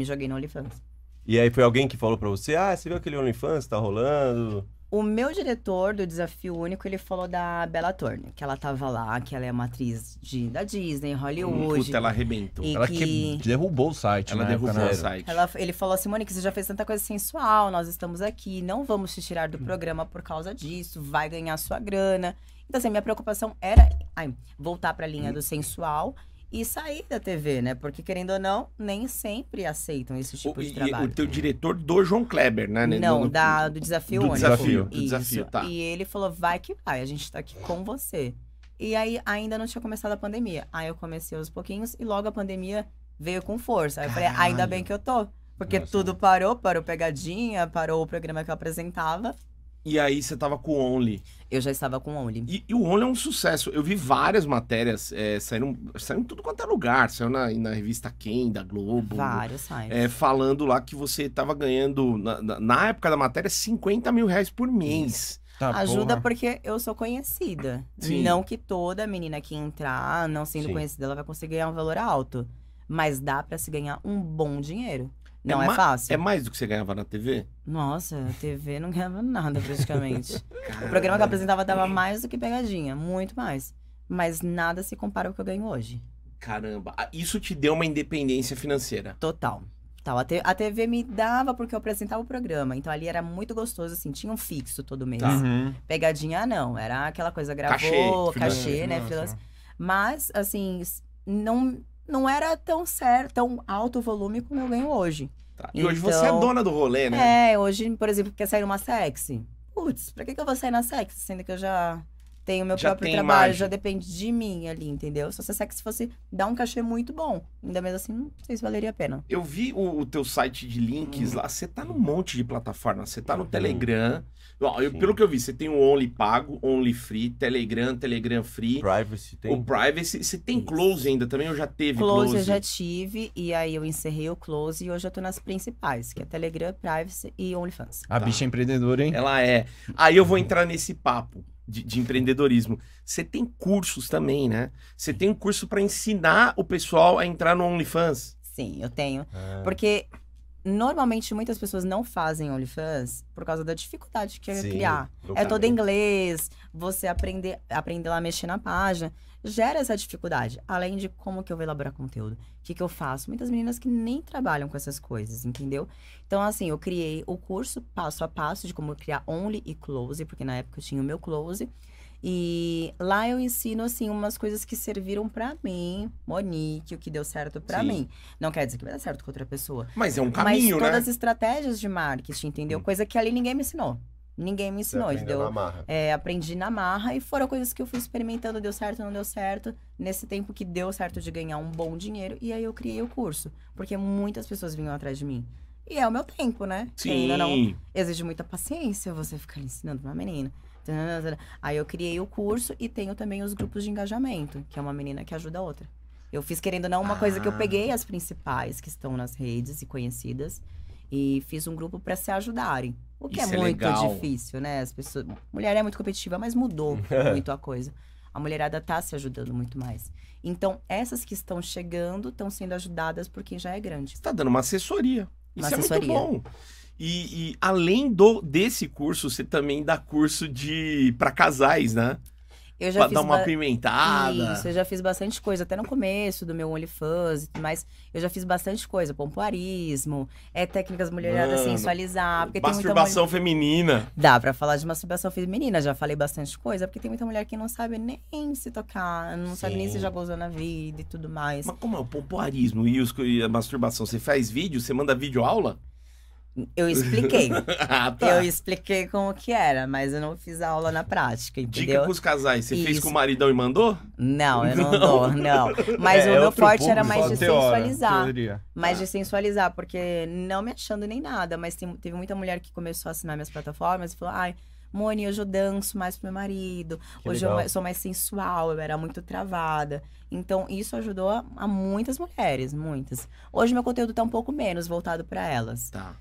Me joguei no OnlyFans. E aí foi alguém que falou pra você, ah, você viu aquele OnlyFans, tá rolando? O meu diretor do Desafio Único, ele falou da Bella Thorne, que ela tava lá, que ela é uma atriz de, da Disney, Hollywood. Puta, ela arrebentou. ela que... que... derrubou o site, Ela né, derrubou o site. Ela, ele falou assim, Mônica, você já fez tanta coisa sensual, nós estamos aqui, não vamos te tirar do programa por causa disso, vai ganhar sua grana. Então, assim, minha preocupação era ai, voltar pra linha uhum. do sensual e sair da TV, né? Porque, querendo ou não, nem sempre aceitam esse tipo o, de trabalho. E, o teu diretor do João Kleber, né? Não, do, da, do Desafio do Único. Desafio, do desafio, tá. E ele falou, vai que vai, a gente tá aqui com você. E aí, ainda não tinha começado a pandemia. Aí eu comecei aos pouquinhos e logo a pandemia veio com força. Aí eu falei, ainda bem que eu tô. Porque Nossa. tudo parou, parou pegadinha, parou o programa que eu apresentava. E aí você tava com o Only. Eu já estava com o Only. E, e o Only é um sucesso. Eu vi várias matérias, é, saindo tudo quanto é lugar. Saiu na, na revista Quem, da Globo. Várias É, falando lá que você tava ganhando, na, na, época da matéria, 50 mil reais por mês. Tá Ajuda porra. porque eu sou conhecida. Sim. Não que toda menina que entrar, não sendo Sim. conhecida, ela vai conseguir ganhar um valor alto. Mas dá para se ganhar um bom dinheiro. É não é, é fácil. É mais do que você ganhava na TV? Nossa, a TV não ganhava nada praticamente. o programa que eu apresentava dava mais do que pegadinha, muito mais. Mas nada se compara ao que eu ganho hoje. Caramba, ah, isso te deu uma independência financeira. Total. Tal. A, a TV me dava porque eu apresentava o programa. Então ali era muito gostoso, assim, tinha um fixo todo mês. Tá. Uhum. Pegadinha, não. Era aquela coisa, gravou, cachê, cachê né? Mas, assim, não não era tão certo, tão alto volume como eu ganho hoje. Tá. E então, hoje você é então, dona do rolê, né? É, hoje, por exemplo, quer sair numa sexy. Putz, pra que, que eu vou sair na sexy? Sendo que eu já tenho meu já próprio tem trabalho, já depende de mim ali, entendeu? Se você que se fosse dar um cachê muito bom, ainda mesmo assim, não sei se valeria a pena. Eu vi o, o teu site de links hum. lá, você tá num monte de plataforma, você tá no hum. Telegram. Eu, pelo que eu vi, você tem o Only Pago, Only Free, Telegram, Telegram Free. Privacy tem. O Privacy. Você tem Close ainda também? Eu já teve Close. Close eu já tive, e aí eu encerrei o Close e hoje eu tô nas principais, que é Telegram, Privacy e OnlyFans. A tá. bicha é empreendedora, hein? Ela é. Aí eu vou entrar nesse papo de, de empreendedorismo. Você tem cursos também, né? Você tem um curso para ensinar o pessoal a entrar no OnlyFans. Sim, eu tenho. É. Porque Normalmente, muitas pessoas não fazem OnlyFans por causa da dificuldade que é Sim, criar. É todo inglês, você aprender, aprender lá a mexer na página. Gera essa dificuldade. Além de como que eu vou elaborar conteúdo, o que, que eu faço. Muitas meninas que nem trabalham com essas coisas, entendeu? Então, assim, eu criei o curso passo a passo de como criar Only e Close, porque na época eu tinha o meu Close. E lá eu ensino, assim, umas coisas que serviram para mim, Monique, o que deu certo para mim. Não quer dizer que vai dar certo com outra pessoa. Mas é um caminho, Mas né? todas né? as estratégias de marketing, entendeu? Hum. Coisa que ali ninguém me ensinou. Ninguém me ensinou, entendeu? Na marra. É, aprendi na marra e foram coisas que eu fui experimentando, deu certo, não deu certo. Nesse tempo que deu certo de ganhar um bom dinheiro, e aí eu criei o curso. Porque muitas pessoas vinham atrás de mim. E é o meu tempo, né? Sim. ainda não exige muita paciência você ficar ensinando pra uma menina. Né? Aí eu criei o curso e tenho também os grupos de engajamento, que é uma menina que ajuda a outra. Eu fiz querendo ou não uma ah. coisa que eu ah. peguei as principais que estão nas redes e conhecidas e fiz um grupo para se ajudarem. O que Isso é, é muito difícil, né? As pessoas, mulher é muito competitiva, mas mudou muito a coisa. A mulherada tá se ajudando muito mais. Então, essas que estão chegando estão sendo ajudadas por quem já é grande. Você tá dando uma assessoria. É uma Isso assessoria. é muito bom. E, e, além do desse curso, você também dá curso de para casais, né? Eu já pra fiz dar uma apimentada. pimentada. Isso, eu já fiz bastante coisa, até no começo do meu OnlyFans e tudo mais. Eu já fiz bastante coisa, pompoarismo, é técnicas mulheradas sensualizar. Porque masturbação feminina. Dá pra falar de masturbação feminina, já falei bastante coisa, porque tem muita mulher que não sabe nem se tocar, não Sim. sabe nem se já gozou na vida e tudo mais. Mas como é o pompoarismo e, os, e a masturbação? Você faz vídeo? Você manda vídeo aula? Eu expliquei. ah, tá. Eu expliquei como que era, mas eu não fiz a aula na prática, entendeu? Dica pros casais, você Isso. fez com o maridão e mandou? Não, eu não, não. dou, não. Mas é, o meu forte era mais de teora, sensualizar. Teoria. mais ah. de é. sensualizar, porque não me achando nem nada, mas tem, teve muita mulher que começou a assinar minhas plataformas e falou, ai... Moni, hoje eu danço mais pro meu marido, que hoje legal. eu sou mais sensual, eu era muito travada. Então, isso ajudou a, a muitas mulheres, muitas. Hoje meu conteúdo tá um pouco menos voltado para elas. Tá.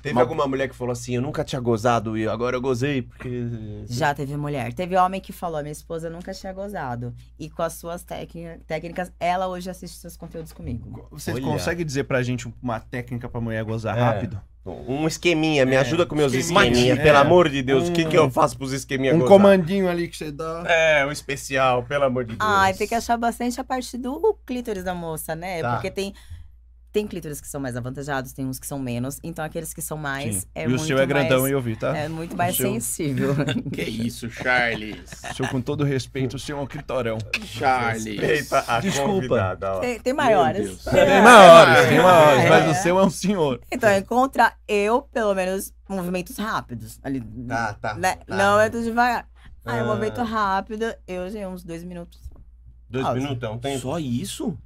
Teve alguma mulher que falou assim, eu nunca tinha gozado e agora eu gozei, porque. Já teve mulher. Teve homem que falou, minha esposa nunca tinha gozado. E com as suas técnicas, ela hoje assiste seus conteúdos comigo. Você Olha. consegue dizer pra gente uma técnica pra mulher gozar é. rápido? Um esqueminha, me é. ajuda com meus esqueminha, é. pelo amor de Deus. O um... que, que eu faço pros esqueminha Um gozar? comandinho ali que você dá. É, um especial, pelo amor de Deus. Ai, tem que achar bastante a parte do clítoris da moça, né? Tá. Porque tem tem clítoris que são mais avantajados, tem uns que são menos. Então, aqueles que são mais. É e o seu é grandão mais, e eu vi, tá? É muito mais seu... sensível. que isso, Charles? Seu, com todo respeito, o seu é um clitorão. Charles. Respeita a Desculpa. Tem, tem, maiores. tem, maiores. Tem é. maiores, é. mas o seu é um senhor. Então, encontra é eu, pelo menos, movimentos rápidos. Ali, tá, tá, né? tá. Não é tudo devagar. Ah. Aí, é um ah. movimento rápido, eu já uns dois minutos. Dois ah, minutos? É um tempo? Só isso?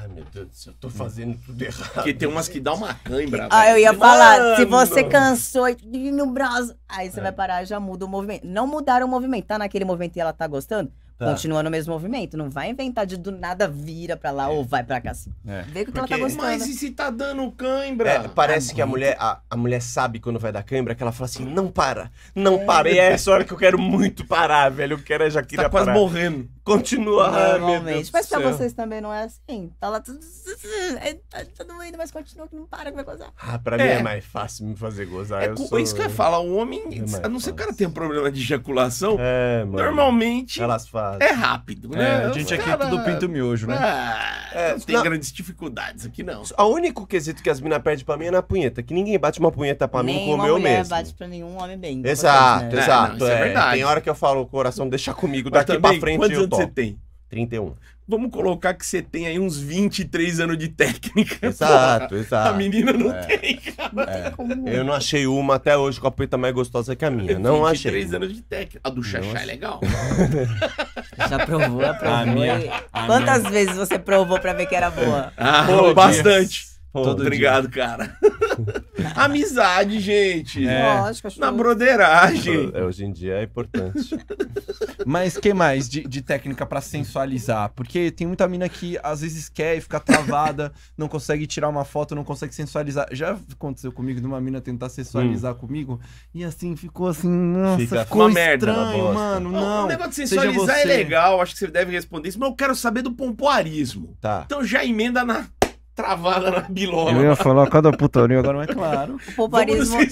Ai, meu Deus do céu, eu tô fazendo tudo errado. Porque tem umas que dá uma cãibra. Ah, eu ia Mano. falar, se você cansou e no braço. Aí você é. vai parar, já muda o movimento. Não mudaram o movimento. Tá naquele movimento e ela tá gostando? Tá. Continua no mesmo movimento. Não vai inventar de do nada vira pra lá é. ou vai pra cá. Assim. É. Vê que Porque... ela tá gostando. Mas e se tá dando cãibra? É, parece ah, que a mulher, a, a, mulher sabe quando vai dar cãibra que ela fala assim: não para, não é. para. E é essa hora que eu quero muito parar, velho. Eu quero a é Jaquira tá quase morrendo. Continua, Normalmente. Mas pra vocês também não é assim. Tá lá tudo. Tá, doendo, mas continua que não para que vai gozar. Ah, pra mim é, é. mais fácil me fazer gozar. É, sou... isso que eu ia O homem, a não ser que o cara tenha um problema de ejaculação, normalmente. Elas falam fácil. É rápido, é, né? É, a gente aqui é cara... é tudo pinto miojo, né? é, é não tem grandes dificuldades aqui, não. O único quesito que as minas perdem pra mim é na punheta, que ninguém bate uma punheta pra Nem mim como eu mesmo. Ninguém bate pra nenhum homem bem. Então exato, né? exato. Não, é, verdade. Tem hora que eu falo, o coração deixa comigo, daqui também, pra frente quantos eu Quantos anos você tem? 31. Vamos colocar que você tem aí uns 23 anos de técnica. Exato, porra. exato. A menina não é. tem, cara. É. Eu não achei uma até hoje com a punheta mais gostosa que a minha. Não 23 achei. 23 anos de técnica. A do Xaxá é legal. Já provou, aprovou. A minha, a Quantas minha... vezes você provou pra ver que era boa? Ah, Pô, bastante. Oh, Todo obrigado, dia. cara. Amizade, gente. É. Lógico, Na é broderagem. É, hoje em dia é importante. Mas que mais de, de técnica para sensualizar? Porque tem muita mina que às vezes quer e fica travada, não consegue tirar uma foto, não consegue sensualizar. Já aconteceu comigo de uma mina tentar sensualizar hum. comigo e assim ficou assim, nossa, fica, ficou uma estranho, merda mano. Não, não, o negócio de sensualizar é legal, acho que você deve responder isso, mas eu quero saber do pompoarismo. Tá. Então já emenda na travada na bilona. Eu ia falar cada putaria, agora não é claro. O pombarismo.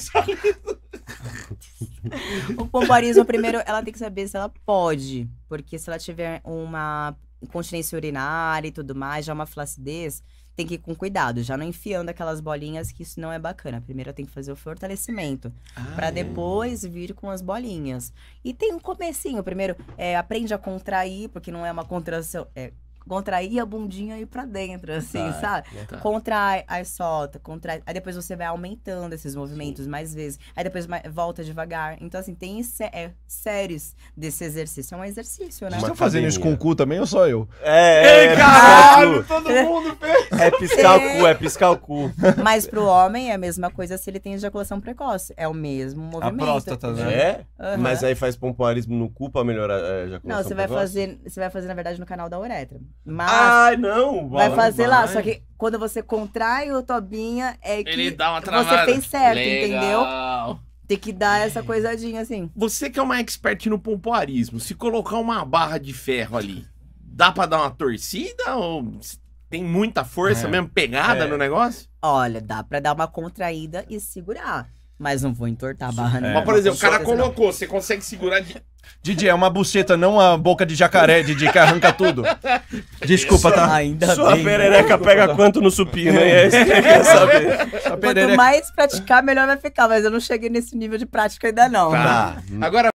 o pombarismo, primeiro, ela tem que saber se ela pode. Porque se ela tiver uma incontinência urinária e tudo mais, já uma flacidez, tem que ir com cuidado, já não enfiando aquelas bolinhas que isso não é bacana. Primeiro ela tem que fazer o fortalecimento, para ah, é. depois vir com as bolinhas. E tem um comecinho, primeiro é, aprende a contrair, porque não é uma contração, é contrair a bundinha aí pra dentro, assim, tá, sabe? Tá. Contrai, aí solta, contrai. Aí depois você vai aumentando esses movimentos Sim. mais vezes. Aí depois volta devagar. Então, assim, tem sé é, séries desse exercício. É um exercício, né? Vocês estão fazendo isso com o cu também ou só eu? É, é, Ei, é caralho, é todo mundo fez. É piscar é. o cu, é. é piscar o cu. Mas pro homem é a mesma coisa se ele tem ejaculação precoce. É o mesmo movimento. A próstata, né? É? Uhum. Mas aí faz pompoarismo no cu pra melhorar a ejaculação Não, você vai precoce? fazer, você vai fazer na verdade no canal da uretra. Mas não! Vai fazer lá, só que quando você contrai o Tobinha, é que Ele dá uma travada. você fez certo, Legal. entendeu? Tem que dar essa coisadinha assim. Você que é uma expert no pompoarismo, se colocar uma barra de ferro ali, dá para dar uma torcida ou tem muita força é. mesmo, pegada é. no negócio? Olha, dá para dar uma contraída e segurar. Mas não vou entortar a barra, né? É, mas, por exemplo, o cara colocou, você consegue segurar de. Didi, é uma buceta, não a boca de jacaré, Didi, que arranca tudo. Desculpa, tá? Ainda Sua bem, né? perereca pega quanto no supino, hein? É isso que quer saber. Quanto mais praticar, melhor vai ficar, mas eu não cheguei nesse nível de prática ainda não. Tá. Né? tá. Agora.